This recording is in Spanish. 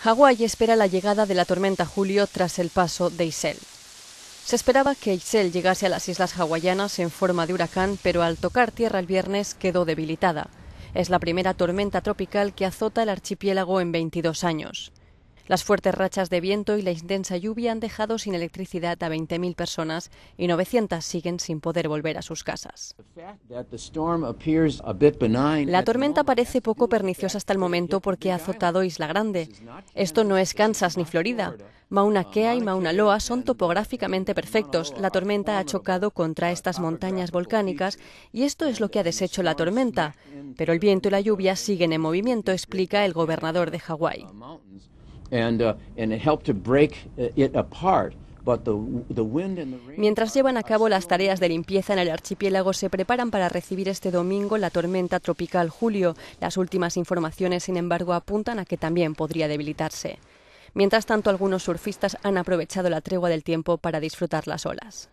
Hawái espera la llegada de la tormenta Julio tras el paso de Isel. Se esperaba que Isel llegase a las islas hawaianas en forma de huracán, pero al tocar tierra el viernes quedó debilitada. Es la primera tormenta tropical que azota el archipiélago en 22 años. Las fuertes rachas de viento y la intensa lluvia han dejado sin electricidad a 20.000 personas y 900 siguen sin poder volver a sus casas. La tormenta parece poco perniciosa hasta el momento porque ha azotado Isla Grande. Esto no es Kansas ni Florida. Mauna Kea y Mauna Loa son topográficamente perfectos. La tormenta ha chocado contra estas montañas volcánicas y esto es lo que ha deshecho la tormenta. Pero el viento y la lluvia siguen en movimiento, explica el gobernador de Hawái. Mientras llevan a cabo las tareas de limpieza en el archipiélago, se preparan para recibir este domingo la tormenta tropical Julio. Las últimas informaciones, sin embargo, apuntan a que también podría debilitarse. Mientras tanto, algunos surfistas han aprovechado la tregua del tiempo para disfrutar las olas.